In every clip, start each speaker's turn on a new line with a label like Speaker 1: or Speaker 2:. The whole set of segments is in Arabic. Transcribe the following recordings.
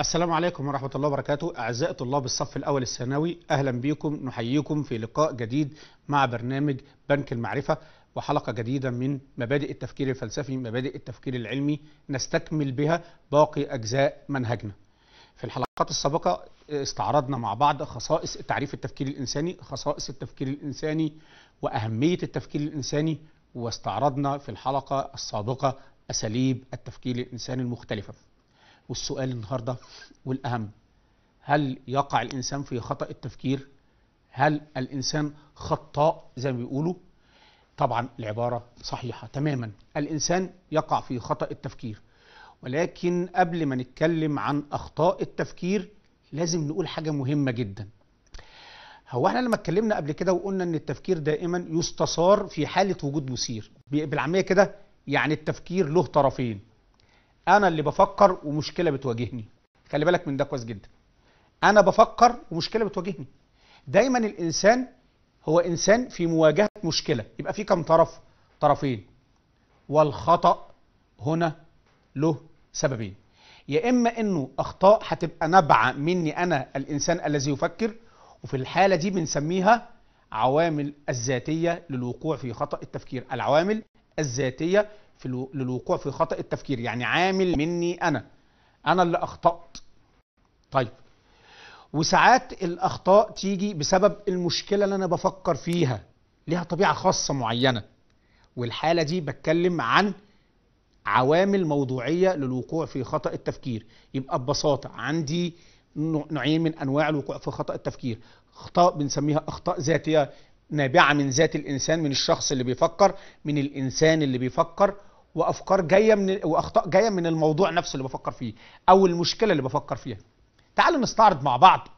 Speaker 1: السلام عليكم ورحمة الله وبركاته أعزائي طلاب الصف الأول الثانوي أهلا بكم نحييكم في لقاء جديد مع برنامج بنك المعرفة وحلقة جديدة من مبادئ التفكير الفلسفي مبادئ التفكير العلمي نستكمل بها باقي أجزاء منهجنا في الحلقات السابقة آه، استعرضنا مع بعض خصائص تعريف التفكير الإنساني خصائص التفكير الإنساني وأهمية التفكير الإنساني واستعرضنا في الحلقة السابقة أساليب التفكير الإنساني المختلفة والسؤال النهارده والاهم هل يقع الانسان في خطا التفكير هل الانسان خطاء زي ما بيقولوا طبعا العباره صحيحه تماما الانسان يقع في خطا التفكير ولكن قبل ما نتكلم عن اخطاء التفكير لازم نقول حاجه مهمه جدا هو احنا لما اتكلمنا قبل كده وقلنا ان التفكير دائما يستثار في حاله وجود مثير بالعاميه كده يعني التفكير له طرفين انا اللي بفكر ومشكله بتواجهني خلي بالك من ده كويس جدا انا بفكر ومشكله بتواجهني دايما الانسان هو انسان في مواجهه مشكله يبقى في كم طرف طرفين والخطا هنا له سببين يا اما انه اخطاء هتبقى نابعه مني انا الانسان الذي يفكر وفي الحاله دي بنسميها عوامل الذاتيه للوقوع في خطا التفكير العوامل الذاتيه في الو... للوقوع في خطأ التفكير يعني عامل مني أنا أنا اللي أخطأت طيب وساعات الأخطاء تيجي بسبب المشكلة اللي أنا بفكر فيها ليها طبيعة خاصة معينة والحالة دي بتكلم عن عوامل موضوعية للوقوع في خطأ التفكير يبقى ببساطة عندي نوعين من أنواع الوقوع في خطأ التفكير أخطاء بنسميها أخطاء ذاتية نابعة من ذات الإنسان من الشخص اللي بيفكر من الإنسان اللي بيفكر وافكار جايه من واخطاء جايه من الموضوع نفسه اللي بفكر فيه او المشكله اللي بفكر فيها تعالوا نستعرض مع بعض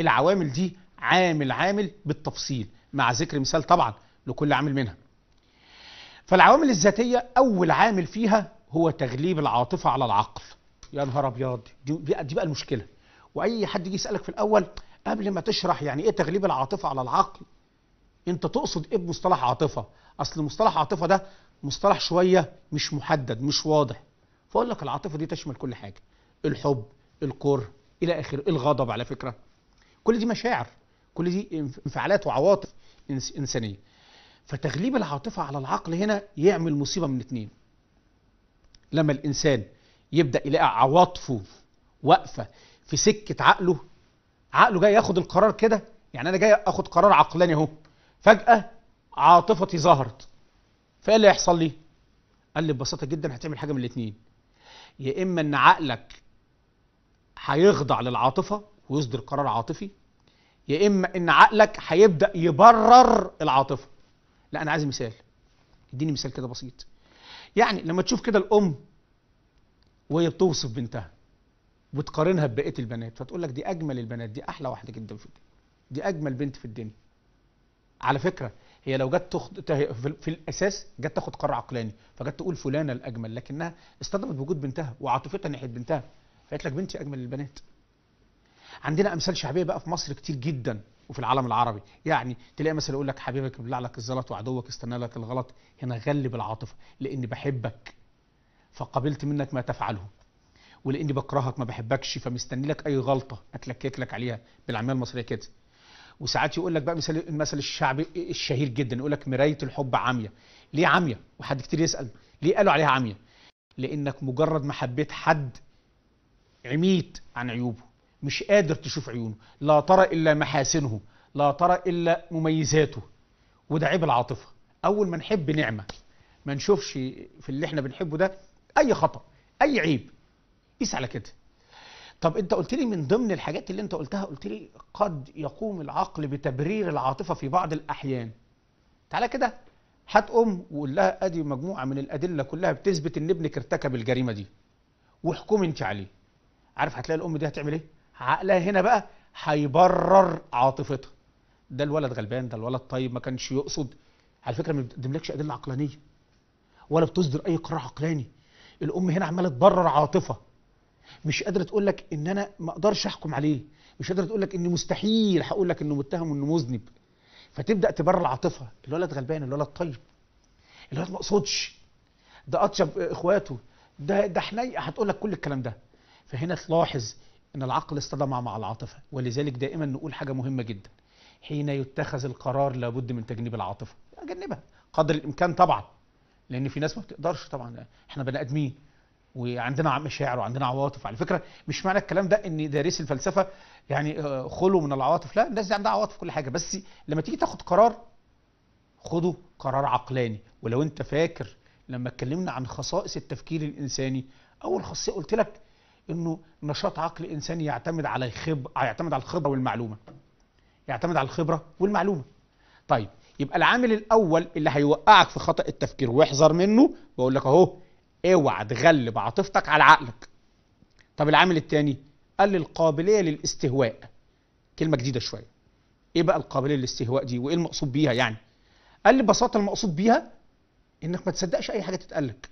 Speaker 1: العوامل دي عامل عامل بالتفصيل مع ذكر مثال طبعا لكل عامل منها فالعوامل الذاتيه اول عامل فيها هو تغليب العاطفه على العقل يا نهار ابيض دي, دي بقى المشكله واي حد يجي يسالك في الاول قبل ما تشرح يعني ايه تغليب العاطفه على العقل انت تقصد ايه بمصطلح عاطفه اصل مصطلح عاطفه ده مصطلح شويه مش محدد مش واضح فاقول لك العاطفه دي تشمل كل حاجه الحب الكره الى اخره الغضب على فكره كل دي مشاعر كل دي انفعالات وعواطف انسانيه فتغليب العاطفه على العقل هنا يعمل مصيبه من اتنين لما الانسان يبدا يلاقي عواطفه واقفه في سكه عقله عقله جاي ياخد القرار كده يعني انا جاي اخد قرار عقلاني اهو فجأة عاطفتي ظهرت فايه اللي هيحصل لي؟ قال لي ببساطة جدا هتعمل حاجة من الاتنين يا إما إن عقلك هيخضع للعاطفة ويصدر قرار عاطفي يا إما إن عقلك هيبدأ يبرر العاطفة لا أنا عايز مثال اديني مثال كده بسيط يعني لما تشوف كده الأم وهي بتوصف بنتها وتقارنها ببقية البنات فتقول لك دي أجمل البنات دي أحلى واحدة جدا في الدنيا دي أجمل بنت في الدنيا على فكره هي لو جت تخد... في الاساس جت تاخد قرار عقلاني فجت تقول فلانه الاجمل لكنها اصطدمت بوجود بنتها وعاطفتها ناحيه بنتها فقالت لك بنتي اجمل البنات عندنا امثال شعبيه بقى في مصر كتير جدا وفي العالم العربي يعني تلاقي مثلا يقول لك حبيبك بلع لك الزلط وعدوك استنى لك الغلط هنا غلب العاطفه لاني بحبك فقبلت منك ما تفعله ولاني بكرهك ما بحبكش فمستني لك اي غلطه اتلكك لك عليها بالعاميه المصريه كده وساعات يقول لك بقى مثال المثل الشعبي الشهير جدا يقول لك مرايه الحب عاميه ليه عاميه وحد كتير يسال ليه قالوا عليها عاميه لانك مجرد ما حبيت حد عميت عن عيوبه مش قادر تشوف عيونه لا ترى الا محاسنه لا ترى الا مميزاته وده عيب العاطفه اول ما نحب نعمه ما نشوفش في اللي احنا بنحبه ده اي خطا اي عيب قيس على كده طب انت قلت لي من ضمن الحاجات اللي انت قلتها قلت لي قد يقوم العقل بتبرير العاطفه في بعض الاحيان تعالى كده هات ام وقول لها ادي مجموعه من الادله كلها بتثبت ان ابنك ارتكب الجريمه دي واحكمي انت عليه عارف هتلاقي الام دي هتعمل ايه عقلها هنا بقى هيبرر عاطفتها ده الولد غلبان ده الولد طيب ما كانش يقصد على فكره ما بتقدملكش ادله عقلانيه ولا بتصدر اي قرار عقلاني الام هنا عماله تبرر عاطفه مش قادره تقول لك ان انا ما اقدرش احكم عليه مش قادره تقول لك ان مستحيل هقول لك انه متهم وانه مذنب فتبدا تبرر العاطفه الولد غلبان الولد طيب الولد ما قصدش ده اطيب اخواته ده ده حنيق هتقول لك كل الكلام ده فهنا تلاحظ ان العقل اصطدم مع العاطفه ولذلك دائما نقول حاجه مهمه جدا حين يتخذ القرار لابد من تجنيب العاطفه اجنبها قدر الامكان طبعا لان في ناس ما بتقدرش طبعا احنا بني ادمين وعندنا مشاعر وعندنا عواطف على فكره مش معنى الكلام ده ان دارس الفلسفه يعني آه، خلوا من العواطف لا الناس دي عندها عواطف كل حاجه بس لما تيجي تاخد قرار خده قرار عقلاني ولو انت فاكر لما اتكلمنا عن خصائص التفكير الانساني اول خاصيه قلت لك انه نشاط عقل انساني يعتمد على الخبره يعتمد على الخبره والمعلومه يعتمد على الخبره والمعلومه طيب يبقى العامل الاول اللي هيوقعك في خطا التفكير واحذر منه بقول لك اهو اوعى تغلب عاطفتك على عقلك طب العامل الثاني لي القابليه للاستهواء كلمه جديده شويه ايه بقى القابليه للاستهواء دي وايه المقصود بيها يعني قال لي ببساطه المقصود بيها انك ما تصدقش اي حاجه تتقالك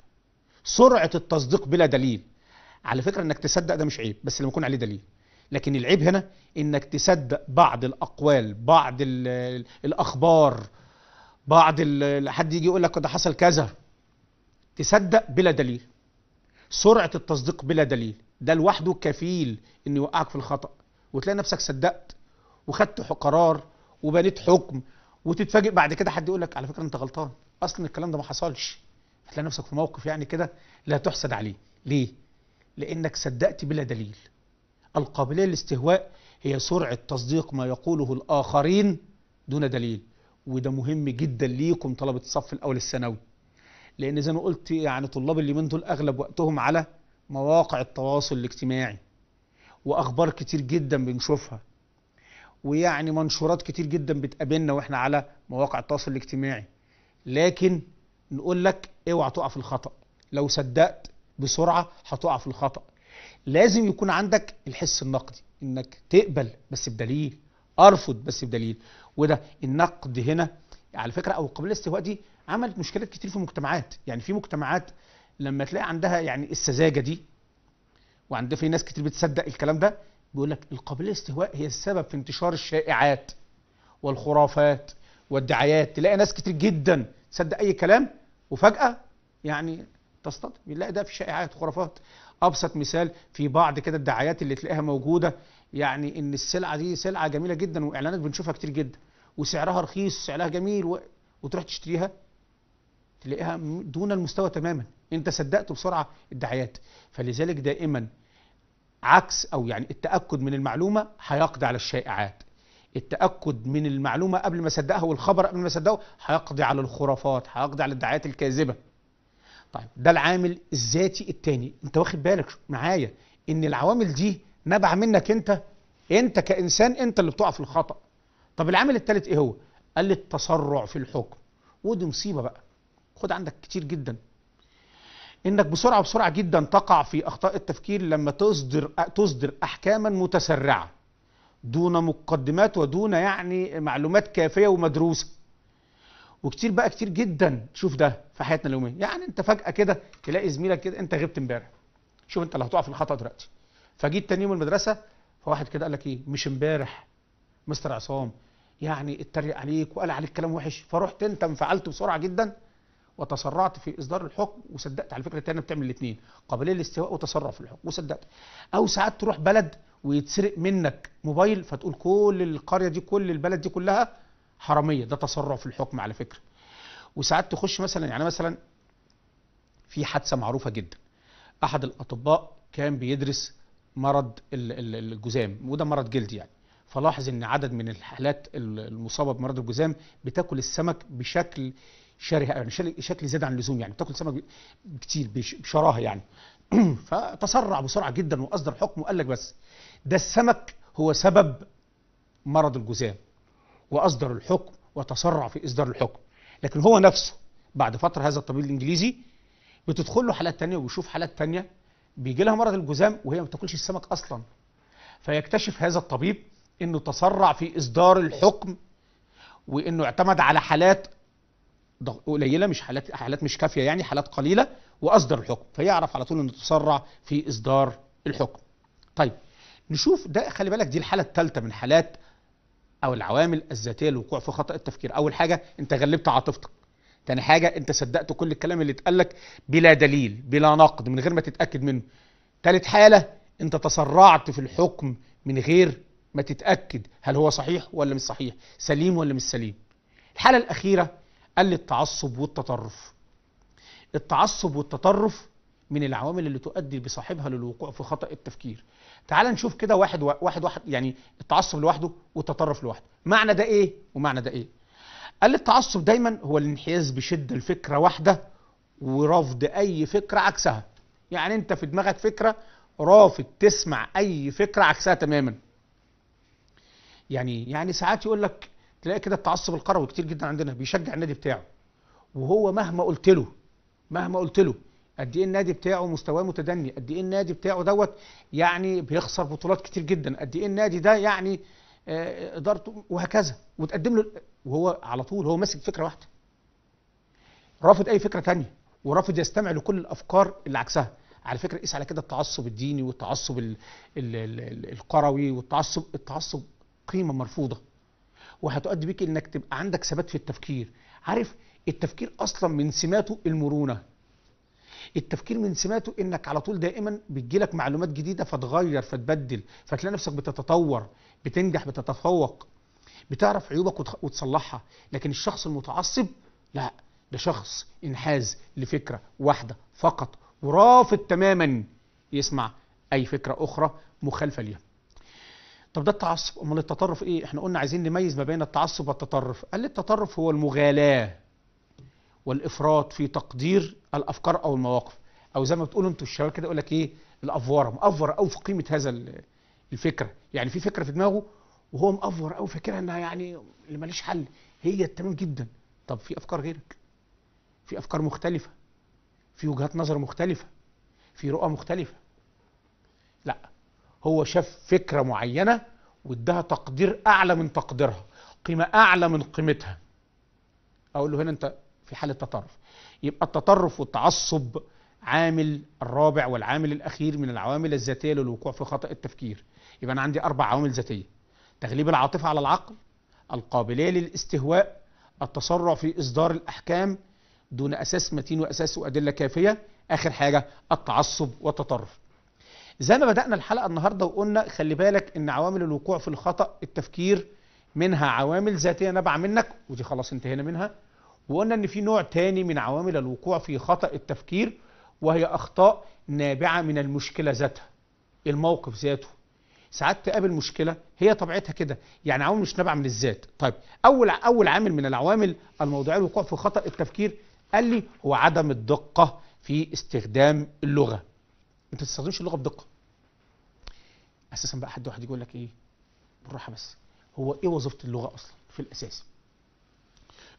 Speaker 1: سرعه التصديق بلا دليل على فكره انك تصدق ده مش عيب بس لما يكون عليه دليل لكن العيب هنا انك تصدق بعض الاقوال بعض الاخبار بعض حد يجي يقول لك ده حصل كذا تصدق بلا دليل سرعة التصديق بلا دليل ده لوحده كفيل انه يوقعك في الخطأ وتلاقي نفسك صدقت وخدت قرار وبنيت حكم وتتفاجئ بعد كده حد يقول لك على فكرة انت غلطان اصلا الكلام ده ما حصلش هتلاقي نفسك في موقف يعني كده لا تحسد عليه ليه؟ لانك صدقت بلا دليل القابلية للاستهواء هي سرعة تصديق ما يقوله الآخرين دون دليل وده مهم جدا ليكم طلبة الصف الأول الثانوي لان زي ما قلت يعني طلاب اليومين دول اغلب وقتهم على مواقع التواصل الاجتماعي واخبار كتير جدا بنشوفها ويعني منشورات كتير جدا بتقابلنا واحنا على مواقع التواصل الاجتماعي لكن نقول لك اوعى تقع في الخطا لو صدقت بسرعه هتقع في الخطا لازم يكون عندك الحس النقدي انك تقبل بس بدليل ارفض بس بدليل وده النقد هنا على فكره او قبل الاستواء دي عملت مشكلات كتير في مجتمعات يعني في مجتمعات لما تلاقي عندها يعني السذاجه دي وعندها في ناس كتير بتصدق الكلام ده بيقول لك القابليه الاستهواء هي السبب في انتشار الشائعات والخرافات والدعايات تلاقي ناس كتير جدا تصدق اي كلام وفجاه يعني تصطدم بنلاقي ده في شائعات خرافات ابسط مثال في بعض كده الدعايات اللي تلاقيها موجوده يعني ان السلعه دي سلعه جميله جدا واعلانات بنشوفها كتير جدا وسعرها رخيص سعرها جميل و... وتروح تشتريها تلاقيها دون المستوى تماما انت صدقت بسرعه الدعايات فلذلك دائما عكس او يعني التاكد من المعلومه هيقضي على الشائعات التاكد من المعلومه قبل ما اصدقها والخبر قبل ما اصدقه هيقضي على الخرافات هيقضي على الدعايات الكاذبه طيب ده العامل الذاتي الثاني انت واخد بالك معايا ان العوامل دي نبع منك انت انت كانسان انت اللي بتقع في الخطا طب العامل الثالث ايه هو قال لي التسرع في الحكم ودي مصيبه بقى خد عندك كتير جدا انك بسرعه بسرعه جدا تقع في اخطاء التفكير لما تصدر تصدر احكاما متسرعه دون مقدمات ودون يعني معلومات كافيه ومدروسه وكتير بقى كتير جدا تشوف ده في حياتنا اليوميه يعني انت فجاه كده تلاقي زميلك كده انت غبت امبارح شوف انت اللي هتقع في الخطا دلوقتي فجيت تاني يوم المدرسه فواحد كده قال لك ايه مش امبارح مستر عصام يعني اتريق عليك وقال عليك كلام وحش فرحت انت انفعلت بسرعه جدا وتسرعت في اصدار الحكم وصدقت على فكره التانيه بتعمل الاثنين قابليه للاستواء وتسرع في الحكم وصدقت او ساعات تروح بلد ويتسرق منك موبايل فتقول كل القريه دي كل البلد دي كلها حراميه ده تسرع في الحكم على فكره وساعات تخش مثلا يعني مثلا في حادثه معروفه جدا احد الاطباء كان بيدرس مرض الجذام وده مرض جلدي يعني فلاحظ ان عدد من الحالات المصابه بمرض الجذام بتاكل السمك بشكل شره يعني شكل زاد عن اللزوم يعني بتاكل سمك كتير بشراهه يعني فتسرع بسرعه جدا واصدر حكم وقال لك بس ده السمك هو سبب مرض الجذام واصدر الحكم وتسرع في اصدار الحكم لكن هو نفسه بعد فتره هذا الطبيب الانجليزي بتدخل له حالات ثانيه وبيشوف حالات ثانيه بيجي لها مرض الجذام وهي ما بتاكلش السمك اصلا فيكتشف هذا الطبيب انه تسرع في اصدار الحكم وانه اعتمد على حالات قليله مش حالات حالات مش كافيه يعني حالات قليله واصدر الحكم فيعرف على طول انه تسرع في اصدار الحكم. طيب نشوف ده خلي بالك دي الحاله الثالثه من حالات او العوامل الذاتيه للوقوع في خطا التفكير، اول حاجه انت غلبت عاطفتك. تاني حاجه انت صدقت كل الكلام اللي اتقال لك بلا دليل، بلا نقد من غير ما تتاكد منه. ثالث حاله انت تسرعت في الحكم من غير ما تتاكد هل هو صحيح ولا مش صحيح، سليم ولا مش سليم. الحاله الاخيره قال لي التعصب والتطرف التعصب والتطرف من العوامل اللي تؤدي بصاحبها للوقوع في خطأ التفكير تعال نشوف كده واحد واحد واحد يعني التعصب لوحده والتطرف لوحده معنى ده ايه ومعنى ده ايه قال لي التعصب دايما هو الانحياز بشدة لفكرة واحدة ورفض اي فكرة عكسها يعني انت في دماغك فكرة رافض تسمع اي فكرة عكسها تماما يعني يعني ساعات يقول لك تلاقي كده التعصب القروي كتير جدا عندنا بيشجع النادي بتاعه وهو مهما قلت له مهما قلت له قد ايه النادي بتاعه مستواه متدني قد ايه النادي بتاعه دوت يعني بيخسر بطولات كتير جدا قد ايه النادي ده يعني آه، آه، ادارته وهكذا وتقدم له وهو على طول هو ماسك فكره واحده رافض اي فكره تانية ورافض يستمع لكل الافكار اللي عكسها على فكره قيس على كده التعصب الديني والتعصب القروي والتعصب التعصب قيمه مرفوضه وهتؤدي بيك انك تبقى عندك ثبات في التفكير عارف التفكير اصلا من سماته المرونه التفكير من سماته انك على طول دائما بتجيلك معلومات جديده فتغير فتبدل فتلاقي نفسك بتتطور بتنجح بتتفوق بتعرف عيوبك وتصلحها لكن الشخص المتعصب لا ده شخص انحاز لفكره واحده فقط ورافض تماما يسمع اي فكره اخرى مخالفه ليها طب ده التعصب امال التطرف ايه احنا قلنا عايزين نميز ما بين التعصب والتطرف قال لي التطرف هو المغالاه والافراط في تقدير الافكار او المواقف او زي ما بتقولوا انتوا الشباب كده يقول لك ايه الافوره مأفور قوي في قيمه هذا الفكره يعني في فكره في دماغه وهو مأفور قوي فاكرها انها يعني اللي ماليش حل هي تمام جدا طب في افكار غيرك في افكار مختلفه في وجهات نظر مختلفه في رؤى مختلفه لا هو شاف فكره معينه واداها تقدير اعلى من تقديرها قيمه اعلى من قيمتها اقول له هنا انت في حاله تطرف يبقى التطرف والتعصب عامل الرابع والعامل الاخير من العوامل الذاتيه للوقوع في خطا التفكير يبقى انا عندي اربع عوامل ذاتيه تغليب العاطفه على العقل القابليه للاستهواء التسرع في اصدار الاحكام دون اساس متين واساس وادله كافيه اخر حاجه التعصب والتطرف زي ما بدأنا الحلقة النهاردة وقلنا خلي بالك ان عوامل الوقوع في الخطأ التفكير منها عوامل ذاتية نابعة منك ودي خلاص انتهينا منها وقلنا ان في نوع تاني من عوامل الوقوع في خطأ التفكير وهي أخطاء نابعة من المشكلة ذاتها الموقف ذاته ساعات تقابل مشكله هي طبيعتها كده يعني عوامل مش نابعه من الذات طيب اول اول عامل من العوامل الموضوعيه الوقوع في خطا التفكير قال لي هو عدم الدقه في استخدام اللغه انت ما تستخدمش اللغه بدقه اساسا بقى حد واحد يقول لك ايه بالراحه بس هو ايه وظيفه اللغه اصلا في الاساس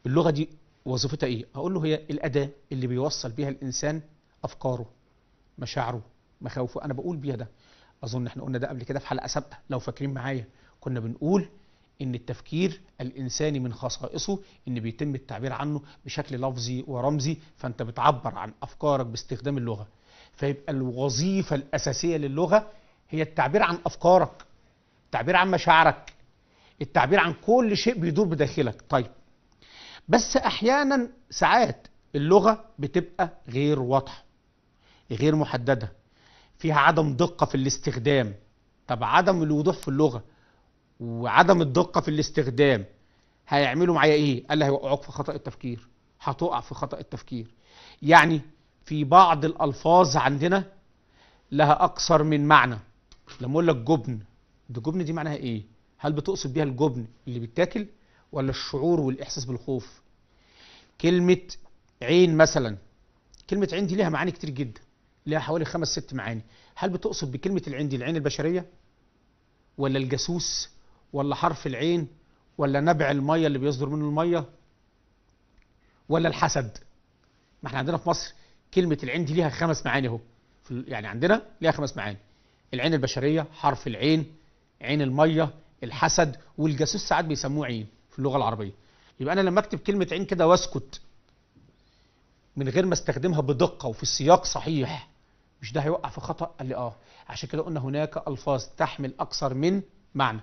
Speaker 1: اللغه دي وظيفتها ايه اقول له هي الاداه اللي بيوصل بيها الانسان افكاره مشاعره مخاوفه انا بقول بيها ده اظن احنا قلنا ده قبل كده في حلقه سابقه لو فاكرين معايا كنا بنقول ان التفكير الانساني من خصائصه ان بيتم التعبير عنه بشكل لفظي ورمزي فانت بتعبر عن افكارك باستخدام اللغه فيبقى الوظيفه الاساسيه للغه هي التعبير عن افكارك التعبير عن مشاعرك التعبير عن كل شيء بيدور بداخلك طيب بس احيانا ساعات اللغه بتبقى غير واضحه غير محدده فيها عدم دقه في الاستخدام طب عدم الوضوح في اللغه وعدم الدقه في الاستخدام هيعملوا معايا ايه قال لي هيوقعوك في خطا التفكير هتقع في خطا التفكير يعني في بعض الألفاظ عندنا لها أكثر من معنى لما أقول لك جبن ده جبن دي معناها إيه؟ هل بتقصد بيها الجبن اللي بيتاكل ولا الشعور والإحساس بالخوف؟ كلمة عين مثلا كلمة عين دي ليها معاني كتير جدا ليها حوالي خمس ست معاني هل بتقصد بكلمة العين دي العين البشرية ولا الجاسوس ولا حرف العين ولا نبع المية اللي بيصدر منه المية ولا الحسد ما احنا عندنا في مصر كلمة العين دي ليها خمس معاني اهو يعني عندنا ليها خمس معاني العين البشرية حرف العين عين المية الحسد والجاسوس ساعات بيسموه عين في اللغة العربية يبقى أنا لما أكتب كلمة عين كده وأسكت من غير ما استخدمها بدقة وفي السياق صحيح مش ده هيوقع في خطأ قال لي آه عشان كده قلنا هناك ألفاظ تحمل أكثر من معنى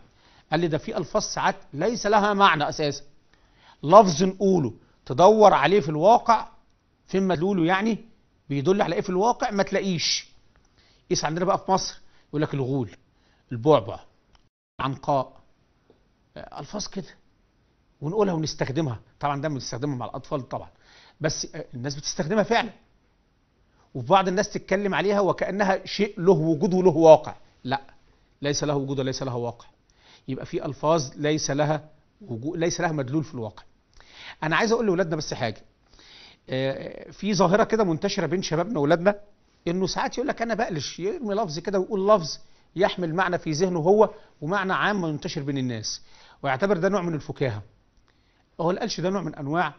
Speaker 1: قال لي ده في ألفاظ ساعات ليس لها معنى أساسا لفظ نقوله تدور عليه في الواقع فيما تقوله يعني بيدل على ايه في الواقع ما تلاقيش قيس عندنا بقى في مصر يقول لك الغول البعبع عنقاء الفاظ كده ونقولها ونستخدمها طبعا ده بنستخدمها مع الاطفال طبعا بس الناس بتستخدمها فعلا وبعض الناس تتكلم عليها وكانها شيء له وجود وله واقع لا ليس له وجود وليس لها واقع يبقى في الفاظ ليس لها وجود ليس لها مدلول في الواقع انا عايز اقول لاولادنا بس حاجه آه، في ظاهره كده منتشره بين شبابنا واولادنا انه ساعات يقول لك انا بقلش يرمي لفظ كده ويقول لفظ يحمل معنى في ذهنه هو ومعنى عام منتشر بين الناس ويعتبر ده نوع من الفكاهه هو القلش ده نوع من انواع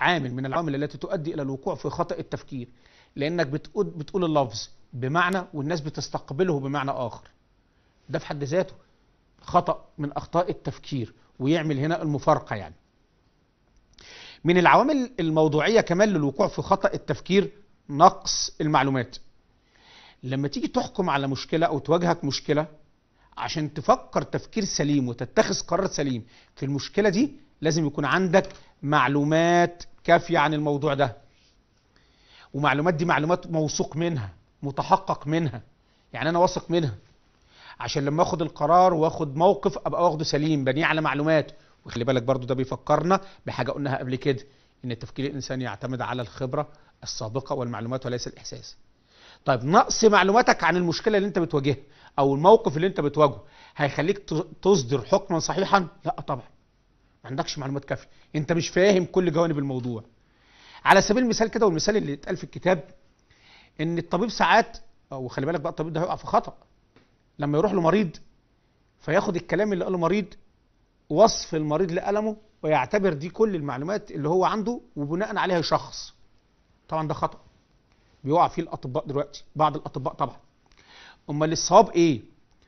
Speaker 1: عامل من العوامل التي تؤدي الى الوقوع في خطا التفكير لانك بتقول بتقول اللفظ بمعنى والناس بتستقبله بمعنى اخر ده في حد ذاته خطا من اخطاء التفكير ويعمل هنا المفارقه يعني من العوامل الموضوعية كمان للوقوع في خطأ التفكير نقص المعلومات لما تيجي تحكم على مشكلة أو تواجهك مشكلة عشان تفكر تفكير سليم وتتخذ قرار سليم في المشكلة دي لازم يكون عندك معلومات كافية عن الموضوع ده ومعلومات دي معلومات موثوق منها متحقق منها يعني أنا واثق منها عشان لما اخد القرار واخد موقف ابقى واخده سليم بنيه على معلومات وخلي بالك برضو ده بيفكرنا بحاجه قلناها قبل كده ان التفكير الانساني يعتمد على الخبره السابقه والمعلومات وليس الاحساس طيب نقص معلوماتك عن المشكله اللي انت بتواجهها او الموقف اللي انت بتواجهه هيخليك تصدر حكما صحيحا لا طبعا ما عندكش معلومات كافيه انت مش فاهم كل جوانب الموضوع على سبيل المثال كده والمثال اللي اتقال في الكتاب ان الطبيب ساعات او خلي بالك بقى الطبيب ده هيقع في خطا لما يروح لمريض فياخد الكلام اللي قاله مريض وصف المريض لألمه ويعتبر دي كل المعلومات اللي هو عنده وبناء عليها يشخص طبعا ده خطأ بيقع فيه الأطباء دلوقتي بعض الأطباء طبعا أمال الصواب إيه؟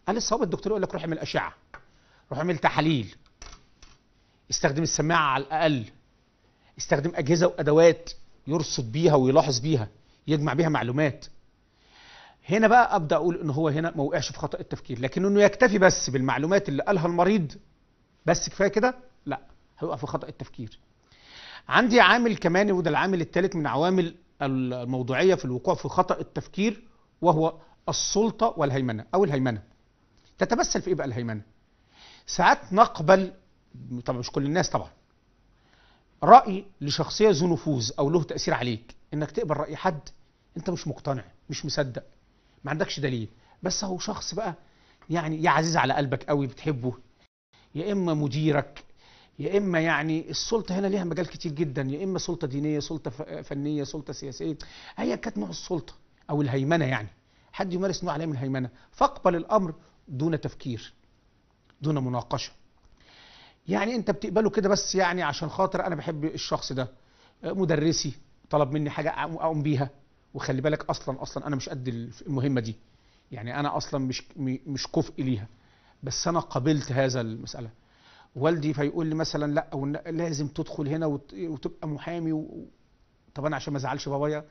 Speaker 1: قال الصواب الدكتور يقول لك روح اعمل أشعة روح اعمل تحاليل استخدم السماعة على الأقل استخدم أجهزة وأدوات يرصد بيها ويلاحظ بيها يجمع بيها معلومات هنا بقى ابدا اقول ان هو هنا ما وقعش في خطا التفكير لكن انه يكتفي بس بالمعلومات اللي قالها المريض بس كفايه كده لا هيقع في خطا التفكير عندي عامل كمان وده العامل الثالث من عوامل الموضوعيه في الوقوع في خطا التفكير وهو السلطه والهيمنه او الهيمنه تتمثل في ايه بقى الهيمنه ساعات نقبل طبعا مش كل الناس طبعا راي لشخصيه ذو نفوذ او له تاثير عليك انك تقبل راي حد انت مش مقتنع مش مصدق ما عندكش دليل بس هو شخص بقى يعني يا عزيز على قلبك قوي بتحبه يا اما مديرك يا اما يعني السلطه هنا ليها مجال كتير جدا يا اما سلطه دينيه سلطه فنيه سلطه سياسيه ايا كانت نوع السلطه او الهيمنه يعني حد يمارس نوع عليه من الهيمنه فاقبل الامر دون تفكير دون مناقشه يعني انت بتقبله كده بس يعني عشان خاطر انا بحب الشخص ده مدرسي طلب مني حاجه اقوم بيها وخلي بالك اصلا اصلا انا مش قد المهمه دي يعني انا اصلا مش مش كفء ليها بس انا قبلت هذا المساله والدي فيقول لي مثلا لا أو لازم تدخل هنا وتبقى محامي و... طب انا عشان ما ازعلش بابايا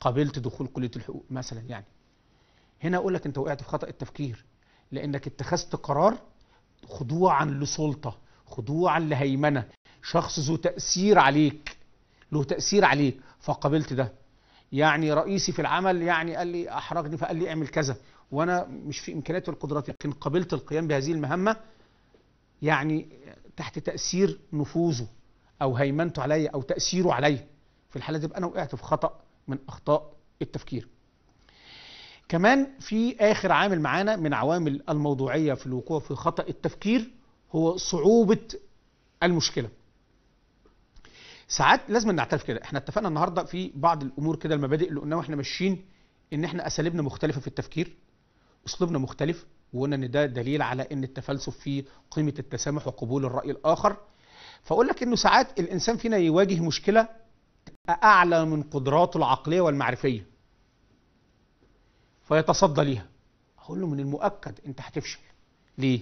Speaker 1: قبلت دخول كليه الحقوق مثلا يعني هنا اقول لك انت وقعت في خطا التفكير لانك اتخذت قرار خضوعا لسلطه خضوعا لهيمنه شخص ذو تاثير عليك له تاثير عليك فقبلت ده يعني رئيسي في العمل يعني قال لي احرجني فقال لي اعمل كذا وانا مش في امكانياتي وقدراتي لكن قبلت القيام بهذه المهمه يعني تحت تاثير نفوذه او هيمنته عليا او تاثيره عليا في الحاله دي انا وقعت في خطا من اخطاء التفكير كمان في اخر عامل معانا من عوامل الموضوعيه في الوقوع في خطا التفكير هو صعوبه المشكله ساعات لازم نعترف كده احنا اتفقنا النهارده في بعض الامور كده المبادئ اللي قلناها واحنا ماشيين ان احنا اساليبنا مختلفه في التفكير اسلوبنا مختلف وقلنا ان ده دليل على ان التفلسف فيه قيمه التسامح وقبول الراي الاخر فاقول لك انه ساعات الانسان فينا يواجه مشكله اعلى من قدراته العقليه والمعرفيه فيتصدى ليها اقول له من المؤكد انت هتفشل ليه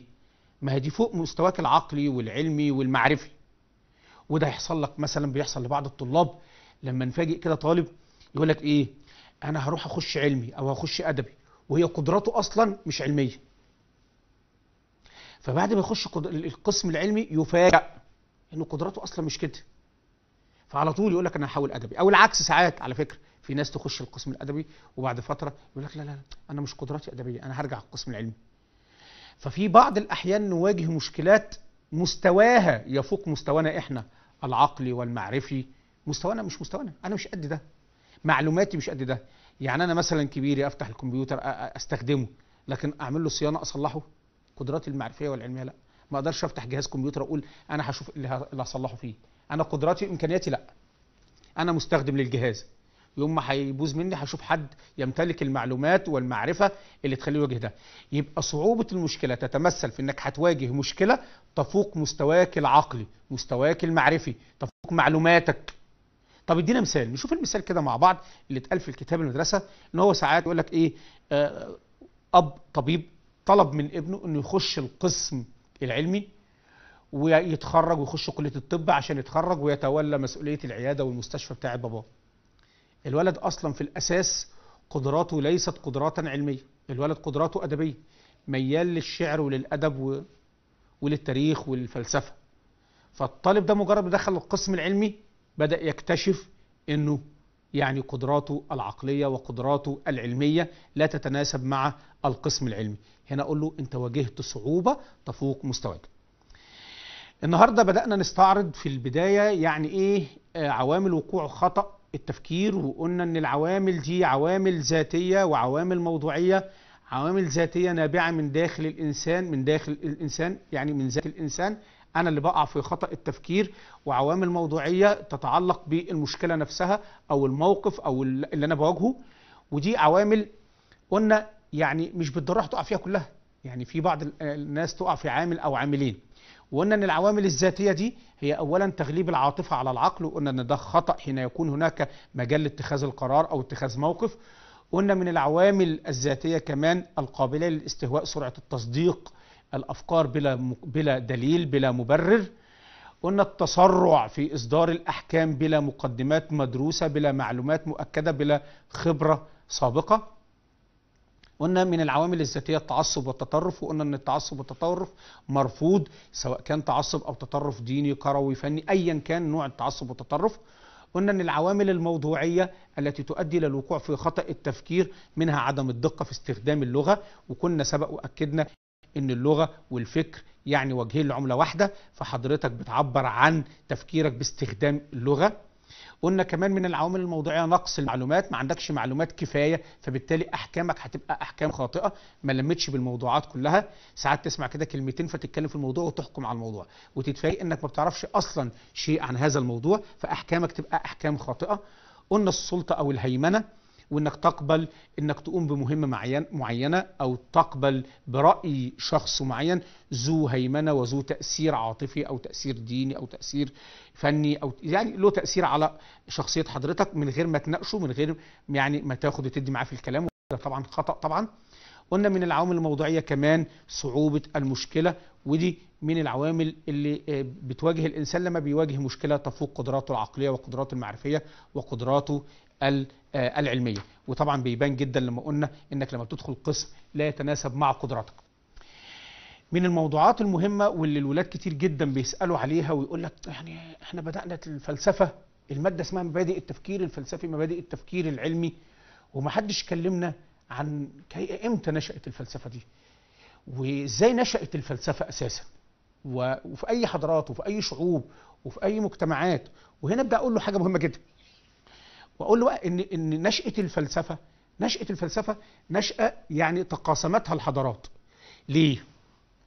Speaker 1: ما هي دي فوق مستواك العقلي والعلمي والمعرفي وده يحصل لك مثلا بيحصل لبعض الطلاب لما نفاجئ كده طالب يقول لك ايه انا هروح اخش علمي او هخش ادبي وهي قدراته اصلا مش علميه فبعد ما يخش القسم العلمي يفاجأ انه قدراته اصلا مش كده فعلى طول يقول لك انا هحول ادبي او العكس ساعات على فكره في ناس تخش القسم الادبي وبعد فتره يقول لك لا لا لا انا مش قدراتي ادبيه انا هرجع القسم العلمي ففي بعض الاحيان نواجه مشكلات مستواها يفوق مستوانا احنا العقلي والمعرفي مستوانا مش مستوانا انا مش قد ده معلوماتي مش قد ده يعني انا مثلا كبير افتح الكمبيوتر استخدمه لكن اعمل له صيانه اصلحه قدراتي المعرفيه والعلميه لا ما اقدرش افتح جهاز كمبيوتر اقول انا هشوف اللي هصلحه فيه انا قدراتي وامكانياتي لا انا مستخدم للجهاز يوم ما هيبوظ مني هشوف حد يمتلك المعلومات والمعرفه اللي تخليه يواجه ده يبقى صعوبه المشكله تتمثل في انك هتواجه مشكله تفوق مستواك العقلي مستواك المعرفي تفوق معلوماتك طب ادينا مثال نشوف المثال كده مع بعض اللي اتقال في الكتاب المدرسه ان هو ساعات يقول لك ايه آه اب طبيب طلب من ابنه انه يخش القسم العلمي ويتخرج ويخش كليه الطب عشان يتخرج ويتولى مسؤوليه العياده والمستشفى بتاع باباه الولد اصلا في الاساس قدراته ليست قدراتا علميه الولد قدراته ادبيه ميال للشعر وللادب و... وللتاريخ والفلسفه فالطالب ده مجرد ما دخل القسم العلمي بدأ يكتشف أنه يعني قدراته العقلية وقدراته العلمية لا تتناسب مع القسم العلمي هنا أقول له أنت واجهت صعوبة تفوق مستواك النهاردة بدأنا نستعرض في البداية يعني إيه آه، عوامل وقوع خطأ التفكير وقلنا ان العوامل دي عوامل ذاتية وعوامل موضوعية عوامل ذاتية نابعة من داخل الانسان من داخل الانسان يعني من ذات الانسان انا اللي بقع في خطا التفكير وعوامل موضوعيه تتعلق بالمشكله نفسها او الموقف او اللي انا بواجهه ودي عوامل قلنا يعني مش بالضروره تقع فيها كلها يعني في بعض الناس تقع في عامل او عاملين وقلنا ان العوامل الذاتيه دي هي اولا تغليب العاطفه على العقل وقلنا ان ده خطا حين يكون هناك مجال لاتخاذ القرار او اتخاذ موقف قلنا من العوامل الذاتيه كمان القابليه للاستهواء سرعه التصديق الافكار بلا بلا دليل بلا مبرر قلنا التسرع في اصدار الاحكام بلا مقدمات مدروسه بلا معلومات مؤكده بلا خبره سابقه قلنا من العوامل الذاتيه التعصب والتطرف وقلنا ان التعصب والتطرف مرفوض سواء كان تعصب او تطرف ديني كروي فني ايا كان نوع التعصب والتطرف قلنا ان العوامل الموضوعيه التي تؤدي الى الوقوع في خطا التفكير منها عدم الدقه في استخدام اللغه وكنا سبق واكدنا ان اللغه والفكر يعني وجهين لعمله واحده فحضرتك بتعبر عن تفكيرك باستخدام اللغه قلنا كمان من العوامل الموضوعيه نقص المعلومات ما عندكش معلومات كفايه فبالتالي احكامك هتبقى احكام خاطئه ما لمتش بالموضوعات كلها ساعات تسمع كده كلمتين فتتكلم في الموضوع وتحكم على الموضوع وتتفاجئ انك ما بتعرفش اصلا شيء عن هذا الموضوع فاحكامك تبقى احكام خاطئه قلنا السلطه او الهيمنه وانك تقبل انك تقوم بمهمه معينه او تقبل براي شخص معين ذو هيمنه وذو تاثير عاطفي او تاثير ديني او تاثير فني او يعني له تاثير على شخصيه حضرتك من غير ما تناقشه من غير يعني ما تاخد وتدي معاه في الكلام وده طبعا خطا طبعا قلنا من العوامل الموضوعيه كمان صعوبه المشكله ودي من العوامل اللي آه، بتواجه الانسان لما بيواجه مشكله تفوق قدراته العقليه وقدراته المعرفيه وقدراته آه، العلميه وطبعا بيبان جدا لما قلنا انك لما بتدخل قسم لا يتناسب مع قدراتك من الموضوعات المهمه واللي الولاد كتير جدا بيسالوا عليها ويقول لك يعني احنا بدانا الفلسفه الماده اسمها مبادئ التفكير الفلسفي مبادئ التفكير العلمي ومحدش كلمنا عن امتى نشات الفلسفه دي وازاي نشات الفلسفه اساسا وفي اي حضارات وفي اي شعوب وفي اي مجتمعات وهنا ابدا اقول له حاجه مهمه جدا واقول له بقى ان ان نشاه الفلسفه نشاه الفلسفه نشاه يعني تقاسمتها الحضارات ليه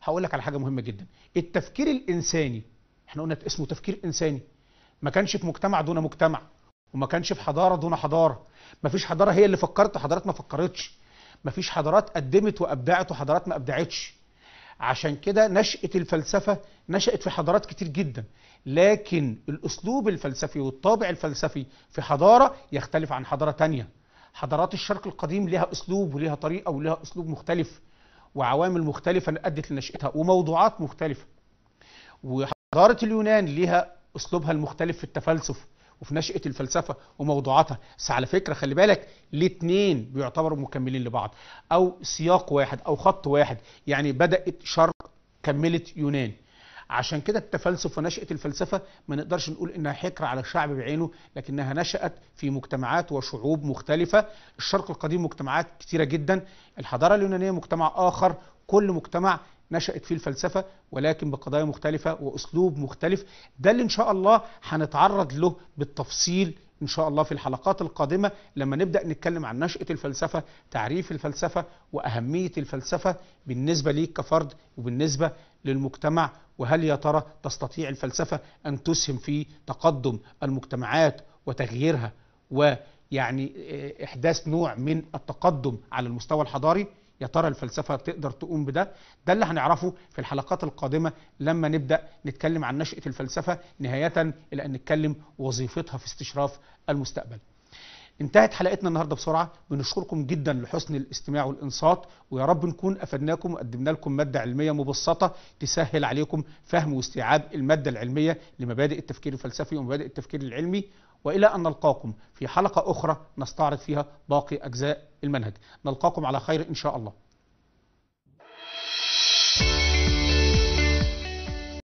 Speaker 1: هقول لك على حاجه مهمه جدا التفكير الانساني احنا قلنا اسمه تفكير انساني ما كانش في مجتمع دون مجتمع وما كانش في حضاره دون حضاره ما فيش حضاره هي اللي فكرت وحضارات ما فكرتش ما فيش حضارات قدمت وابدعت وحضارات ما ابدعتش عشان كده نشأة الفلسفة نشأت في حضارات كتير جدا لكن الأسلوب الفلسفي والطابع الفلسفي في حضارة يختلف عن حضارة تانية حضارات الشرق القديم لها أسلوب ولها طريقة ولها أسلوب مختلف وعوامل مختلفة أدت لنشأتها وموضوعات مختلفة وحضارة اليونان لها أسلوبها المختلف في التفلسف وفي نشأة الفلسفة وموضوعاتها بس على فكرة خلي بالك الاثنين بيعتبروا مكملين لبعض أو سياق واحد أو خط واحد يعني بدأت شرق كملت يونان عشان كده التفلسف ونشأة الفلسفة ما نقدرش نقول إنها حكر على الشعب بعينه لكنها نشأت في مجتمعات وشعوب مختلفة الشرق القديم مجتمعات كتيرة جدا الحضارة اليونانية مجتمع آخر كل مجتمع نشأت فيه الفلسفة ولكن بقضايا مختلفة وأسلوب مختلف ده اللي إن شاء الله هنتعرض له بالتفصيل إن شاء الله في الحلقات القادمة لما نبدأ نتكلم عن نشأة الفلسفة تعريف الفلسفة وأهمية الفلسفة بالنسبة ليك كفرد وبالنسبة للمجتمع وهل يا ترى تستطيع الفلسفة أن تسهم في تقدم المجتمعات وتغييرها ويعني إحداث نوع من التقدم على المستوى الحضاري يا ترى الفلسفه تقدر تقوم بده ده اللي هنعرفه في الحلقات القادمه لما نبدا نتكلم عن نشاه الفلسفه نهايه الى ان نتكلم وظيفتها في استشراف المستقبل انتهت حلقتنا النهارده بسرعه بنشكركم جدا لحسن الاستماع والانصات ويا رب نكون افدناكم وقدمنا لكم ماده علميه مبسطه تسهل عليكم فهم واستيعاب الماده العلميه لمبادئ التفكير الفلسفي ومبادئ التفكير العلمي والى ان نلقاكم في حلقه اخرى نستعرض فيها باقي اجزاء المنهج نلقاكم على خير ان شاء الله